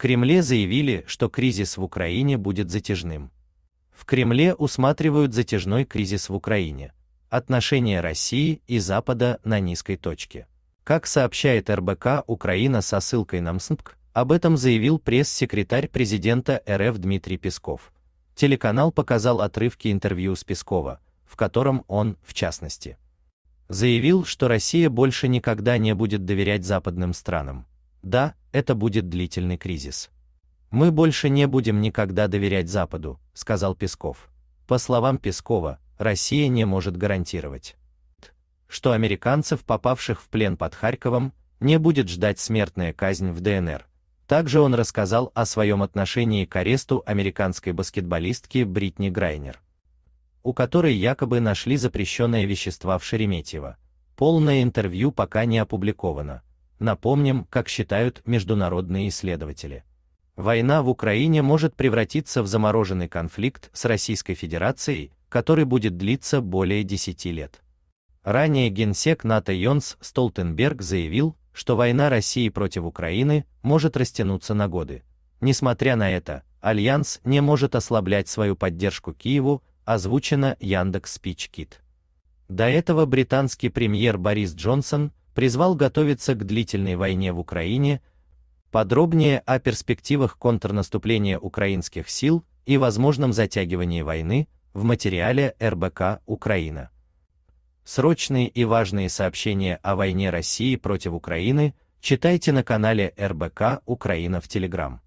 Кремле заявили, что кризис в Украине будет затяжным. В Кремле усматривают затяжной кризис в Украине. Отношения России и Запада на низкой точке. Как сообщает РБК Украина со ссылкой на МСНПК, об этом заявил пресс-секретарь президента РФ Дмитрий Песков. Телеканал показал отрывки интервью с Пескова, в котором он, в частности, заявил, что Россия больше никогда не будет доверять западным странам. Да, это будет длительный кризис. Мы больше не будем никогда доверять Западу, сказал Песков. По словам Пескова, Россия не может гарантировать, что американцев, попавших в плен под Харьковом, не будет ждать смертная казнь в ДНР. Также он рассказал о своем отношении к аресту американской баскетболистки Бритни Грайнер, у которой якобы нашли запрещенные вещества в Шереметьево. Полное интервью пока не опубликовано, Напомним, как считают международные исследователи. Война в Украине может превратиться в замороженный конфликт с Российской Федерацией, который будет длиться более 10 лет. Ранее генсек НАТО Йонс Столтенберг заявил, что война России против Украины может растянуться на годы. Несмотря на это, альянс не может ослаблять свою поддержку Киеву, озвучено Яндекс Спичкит. До этого британский премьер Борис Джонсон призвал готовиться к длительной войне в Украине, подробнее о перспективах контрнаступления украинских сил и возможном затягивании войны в материале РБК Украина. Срочные и важные сообщения о войне России против Украины читайте на канале РБК Украина в Телеграм.